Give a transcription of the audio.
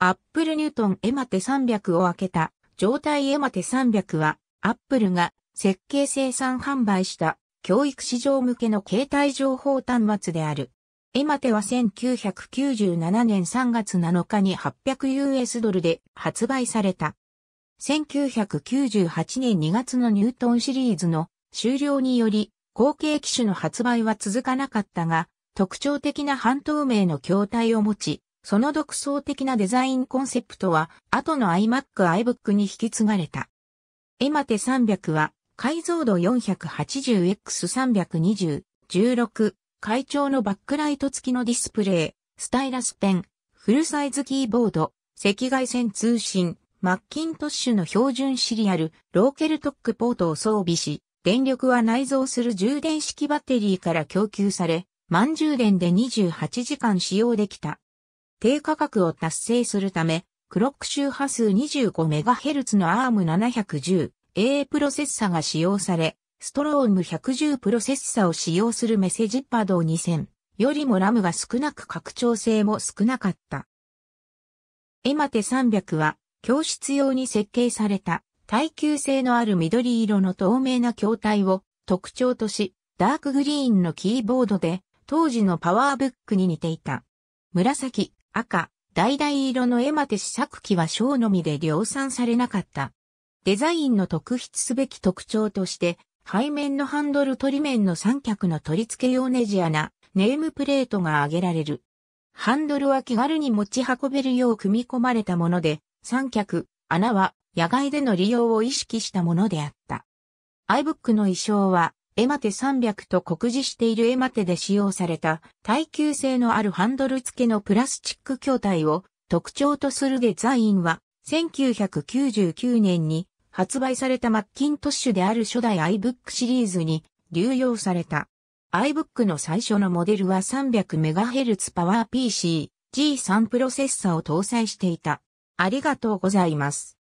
アップルニュートンエマテ300を開けた状態エマテ300は、アップルが設計生産販売した教育市場向けの携帯情報端末である。エマテは1997年3月7日に 800US ドルで発売された。1998年2月のニュートンシリーズの終了により、後継機種の発売は続かなかったが、特徴的な半透明の筐体を持ち、その独創的なデザインコンセプトは、後の iMac、iBook に引き継がれた。エマテ300は、解像度 480x320、16、会長のバックライト付きのディスプレイ、スタイラスペン、フルサイズキーボード、赤外線通信、マッキントッシュの標準シリアル、ローケルトックポートを装備し、電力は内蔵する充電式バッテリーから供給され、満充電で28時間使用できた。低価格を達成するため、クロック周波数 25MHz の ARM710A プロセッサが使用され、ストローム110プロセッサを使用するメセジッパード2000よりもラムが少なく拡張性も少なかった。エマテ300は教室用に設計された耐久性のある緑色の透明な筐体を特徴とし、ダークグリーンのキーボードで当時のパワーブックに似ていた。紫、赤、橙色のエマテ試作機は小のみで量産されなかった。デザインの特筆すべき特徴として、背面のハンドル取り面の三脚の取り付け用ネジ穴、ネームプレートが挙げられる。ハンドルは気軽に持ち運べるよう組み込まれたもので、三脚、穴は野外での利用を意識したものであった。iBook の衣装はエマテ300と酷似しているエマテで使用された耐久性のあるハンドル付けのプラスチック筐体を特徴とするデザインは1999年に発売されたマッキントッシュである初代 iBook シリーズに流用された。iBook の最初のモデルは 300MHz パワー PC G3 プロセッサを搭載していた。ありがとうございます。